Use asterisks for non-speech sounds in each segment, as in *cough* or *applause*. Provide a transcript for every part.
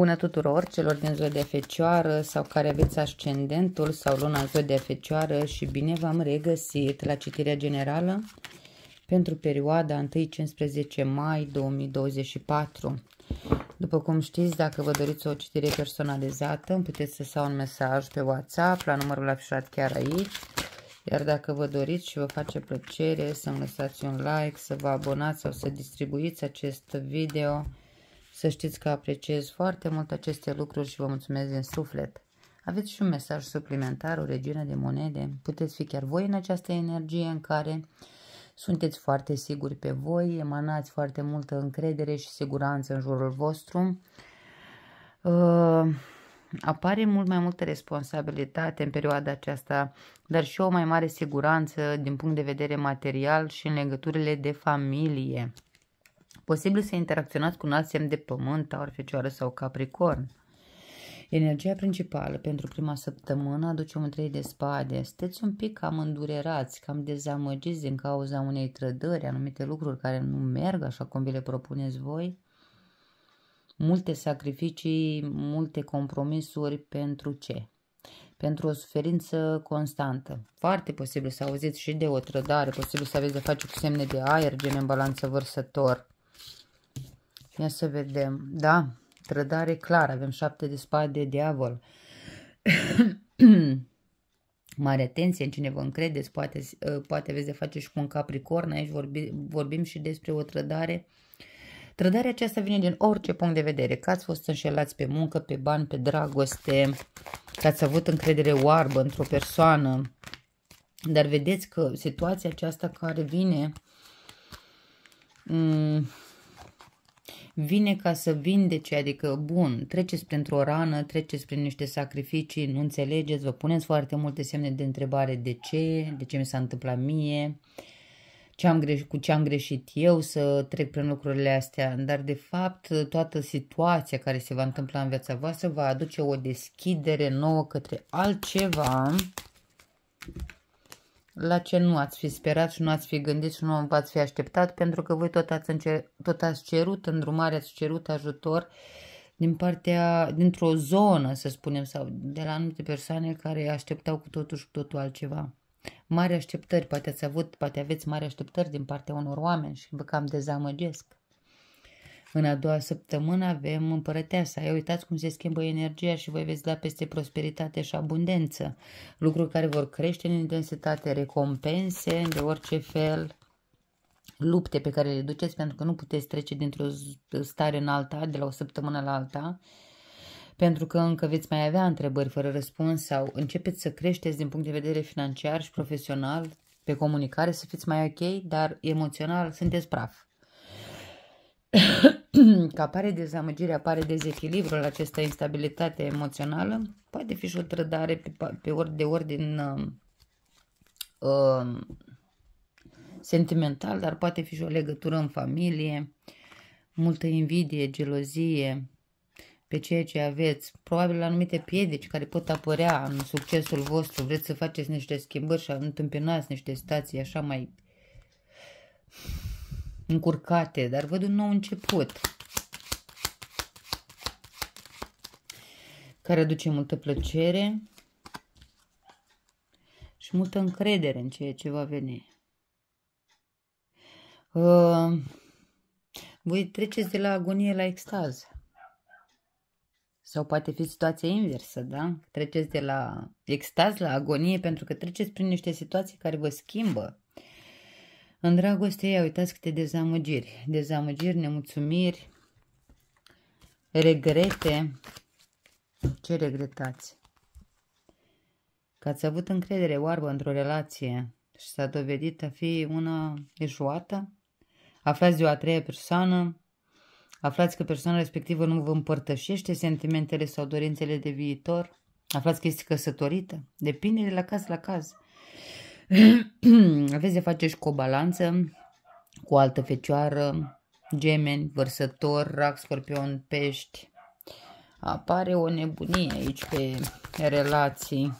Bună tuturor celor din ziua de fecioară sau care aveți ascendentul sau luna în ziua de fecioară și bine v-am regăsit la citirea generală pentru perioada 1-15 mai 2024. După cum știți, dacă vă doriți o citire personalizată, îmi puteți să sau un mesaj pe WhatsApp la numărul afișat chiar aici. Iar dacă vă doriți și vă face plăcere să-mi lăsați un like, să vă abonați sau să distribuiți acest video, să știți că apreciez foarte mult aceste lucruri și vă mulțumesc din suflet. Aveți și un mesaj suplimentar, o regiune de monede. Puteți fi chiar voi în această energie în care sunteți foarte siguri pe voi, emanați foarte multă încredere și siguranță în jurul vostru. Uh, apare mult mai multă responsabilitate în perioada aceasta, dar și o mai mare siguranță din punct de vedere material și în legăturile de familie. Posibil să interacționați cu un alt semn de pământ, taur, fecioară sau capricorn. Energia principală pentru prima săptămână aduce un trei de spade. Steți un pic cam îndurerați, cam dezamăgiți din cauza unei trădări, anumite lucruri care nu merg așa cum vi le propuneți voi. Multe sacrificii, multe compromisuri pentru ce? Pentru o suferință constantă. Foarte posibil să auziți și de o trădare, posibil să aveți de face cu semne de aer, gen în balanță vărsător Ia să vedem. Da, trădare clară. Avem șapte de spade de diavol. *clears throat* Mare atenție în cine vă încredeți. Poate, ă, poate aveți de face și cu un capricorn. Aici vorbi, vorbim și despre o trădare. Trădarea aceasta vine din orice punct de vedere. Că ați fost înșelați pe muncă, pe bani, pe dragoste, că ați avut încredere oarbă într-o persoană. Dar vedeți că situația aceasta care vine mm, vine ca să vindece, adică bun, treceți printr-o rană, treceți prin niște sacrificii, nu înțelegeți, vă puneți foarte multe semne de întrebare de ce, de ce mi s-a întâmplat mie, ce am greș- cu ce am greșit eu să trec prin lucrurile astea, dar de fapt toată situația care se va întâmpla în viața voastră va aduce o deschidere nouă către altceva la ce nu ați fi sperat și nu ați fi gândit și nu v-ați fi așteptat, pentru că voi tot ați, încer- tot ați cerut îndrumare, ați cerut ajutor din partea, dintr-o zonă, să spunem, sau de la anumite persoane care așteptau cu totul și cu totul altceva. Mari așteptări, poate ați avut, poate aveți mari așteptări din partea unor oameni și vă cam dezamăgesc. În a doua săptămână avem împărăteasa. Ia uitați cum se schimbă energia și voi veți da peste prosperitate și abundență. Lucruri care vor crește în intensitate, recompense de orice fel, lupte pe care le duceți pentru că nu puteți trece dintr-o stare în alta, de la o săptămână la alta pentru că încă veți mai avea întrebări fără răspuns sau începeți să creșteți din punct de vedere financiar și profesional, pe comunicare să fiți mai ok, dar emoțional sunteți praf. *clears throat* că apare dezamăgire, apare dezechilibrul acesta, instabilitate emoțională, poate fi și o trădare pe, pe ori de ordin uh, um, uh, um, sentimental, dar poate fi și o legătură în familie, multă invidie, gelozie pe ceea ce aveți, probabil anumite piedici care pot apărea în succesul vostru, vreți să faceți niște schimbări și întâmpinați niște stații așa mai încurcate, dar văd un nou început care aduce multă plăcere și multă încredere în ceea ce va veni. Uh, voi treceți de la agonie la extaz. Sau poate fi situația inversă, da? Treceți de la extaz la agonie pentru că treceți prin niște situații care vă schimbă în dragoste, ia uitați câte dezamăgiri, dezamăgiri, nemulțumiri, regrete. Ce regretați? Că ați avut încredere oarbă într-o relație și s-a dovedit a fi una eșuată? Aflați de o a treia persoană, aflați că persoana respectivă nu vă împărtășește sentimentele sau dorințele de viitor, aflați că este căsătorită, depinde de la caz la caz. *clears throat* aveți de face și cu o balanță, cu o altă fecioară, gemeni, vărsător, rac, scorpion, pești. Apare o nebunie aici pe relații,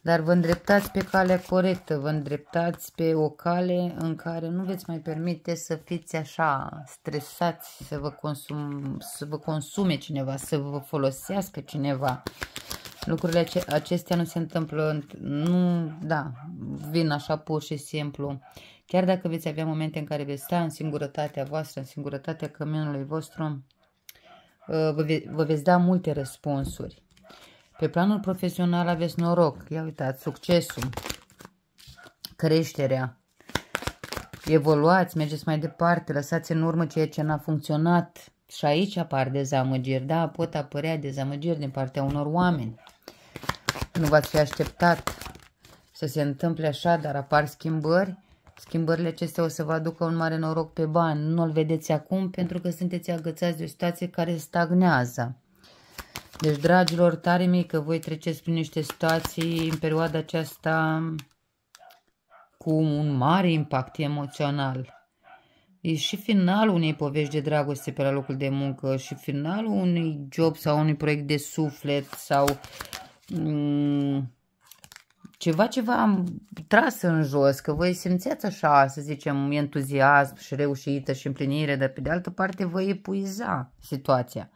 dar vă îndreptați pe calea corectă, vă îndreptați pe o cale în care nu veți mai permite să fiți așa stresați, să vă, consum, să vă consume cineva, să vă folosească cineva Lucrurile acestea nu se întâmplă, nu, da, vin așa pur și simplu. Chiar dacă veți avea momente în care veți sta în singurătatea voastră, în singurătatea căminului vostru, uh, vă, ve vă veți da multe răspunsuri. Pe planul profesional aveți noroc. Ia uitați, succesul, creșterea, evoluați, mergeți mai departe, lăsați în urmă ceea ce n-a funcționat, și aici apar dezamăgiri, da, pot apărea dezamăgiri din partea unor oameni. Nu v-ați fi așteptat să se întâmple așa, dar apar schimbări. Schimbările acestea o să vă aducă un mare noroc pe bani. nu îl vedeți acum pentru că sunteți agățați de o situație care stagnează. Deci, dragilor, tare mei că voi treceți prin niște situații în perioada aceasta cu un mare impact emoțional. E și finalul unei povești de dragoste pe la locul de muncă și finalul unui job sau unui proiect de suflet sau mm, ceva ce v-am tras în jos, că voi simțeați așa, să zicem, entuziasm și reușită și împlinire, dar pe de altă parte vă epuiza situația.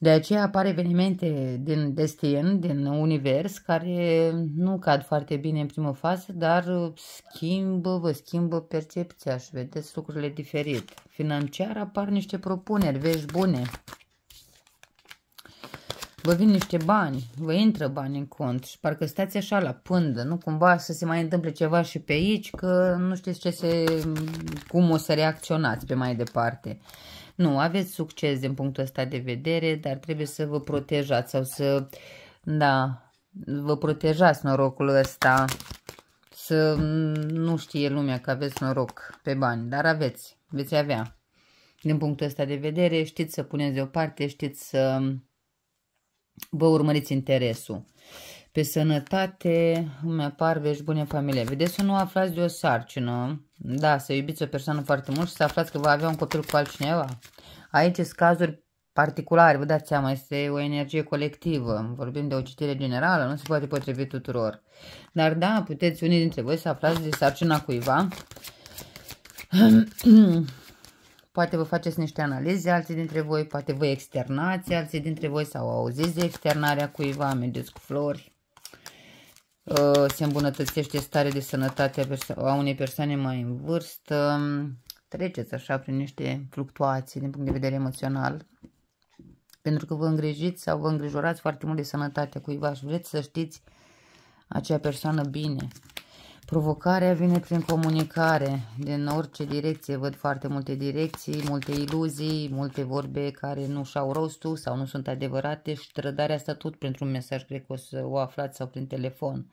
De aceea apar evenimente din destin, din univers, care nu cad foarte bine în primă fază, dar uh, schimbă, vă schimbă percepția și vedeți lucrurile diferit. Financiar apar niște propuneri, vești bune. Vă vin niște bani, vă intră bani în cont și parcă stați așa la pândă, nu cumva să se mai întâmple ceva și pe aici, că nu știți ce se, cum o să reacționați pe mai departe. Nu, aveți succes din punctul ăsta de vedere, dar trebuie să vă protejați sau să, da, vă protejați norocul ăsta. Să nu știe lumea că aveți noroc pe bani, dar aveți, veți avea. Din punctul ăsta de vedere, știți să puneți deoparte, știți să vă urmăriți interesul. Pe sănătate îmi apar vești bune familie. Vedeți să nu aflați de o sarcină. Da, să iubiți o persoană foarte mult și să aflați că va avea un copil cu altcineva. Aici sunt cazuri particulare, vă dați seama, este o energie colectivă. Vorbim de o citire generală, nu se poate potrivi tuturor. Dar da, puteți unii dintre voi să aflați de sarcina cuiva. *clears throat* poate vă faceți niște analize, alții dintre voi, poate vă externați, alții dintre voi sau auziți de externarea cuiva, mergeți cu flori. Uh, se îmbunătățește starea de sănătate a unei persoane mai în vârstă, treceți așa prin niște fluctuații din punct de vedere emoțional, pentru că vă îngrijiți sau vă îngrijorați foarte mult de sănătatea cuiva și vreți să știți acea persoană bine. Provocarea vine prin comunicare, din orice direcție, văd foarte multe direcții, multe iluzii, multe vorbe care nu și-au rostul sau nu sunt adevărate și trădarea asta tot printr-un mesaj, cred că o să o aflați sau prin telefon.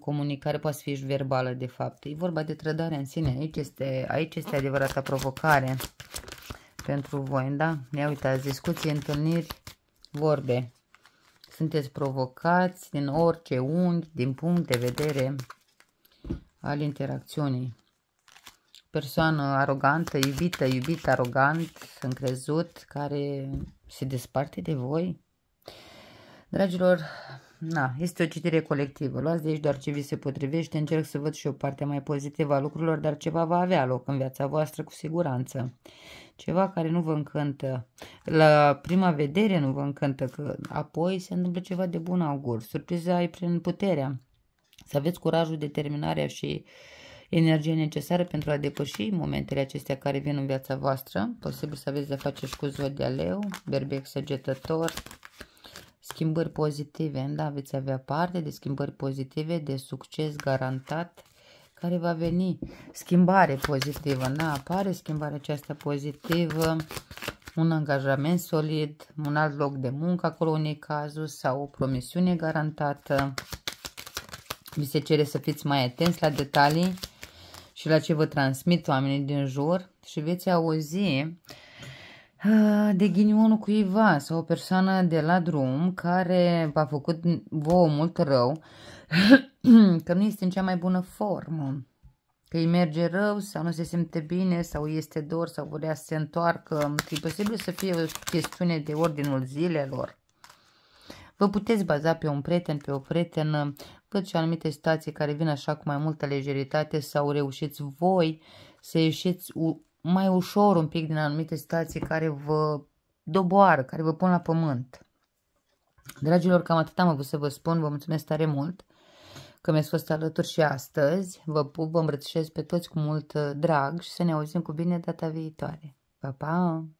Comunicare poate fi și verbală, de fapt. E vorba de trădare în sine, aici este, aici este adevărata provocare pentru voi, da? Ia uitați, discuții, întâlniri, vorbe. Sunteți provocați din orice unghi, din punct de vedere al interacțiunii. Persoană arogantă, iubită, iubit, arogant, încrezut, care se desparte de voi. Dragilor, na, este o citire colectivă. Luați de aici doar ce vi se potrivește. Încerc să văd și o parte mai pozitivă a lucrurilor, dar ceva va avea loc în viața voastră cu siguranță. Ceva care nu vă încântă. La prima vedere nu vă încântă, că apoi se întâmplă ceva de bun augur. Surpriza e prin puterea să aveți curajul, determinarea și energia necesară pentru a depăși momentele acestea care vin în viața voastră. Posibil să aveți de face și cu Leu, berbec săgetător, schimbări pozitive, da, veți avea parte de schimbări pozitive, de succes garantat, care va veni schimbare pozitivă, da, apare schimbarea aceasta pozitivă, un angajament solid, un alt loc de muncă acolo unei cazuri sau o promisiune garantată. Vi se cere să fiți mai atenți la detalii și la ce vă transmit oamenii din jur și veți auzi ah, de ghinionul cuiva sau o persoană de la drum care v-a făcut vouă mult rău, *clears throat* că nu este în cea mai bună formă, că îi merge rău sau nu se simte bine sau este dor sau vrea să se întoarcă, că e posibil să fie o chestiune de ordinul zilelor Vă puteți baza pe un prieten, pe o prietenă, văd și anumite situații care vin așa cu mai multă lejeritate sau reușiți voi să ieșiți mai ușor un pic din anumite situații care vă doboară, care vă pun la pământ. Dragilor, cam atât am avut să vă spun, vă mulțumesc tare mult că mi-ați fost alături și astăzi. Vă pup, vă îmbrățișez pe toți cu mult uh, drag și să ne auzim cu bine data viitoare. Pa, pa!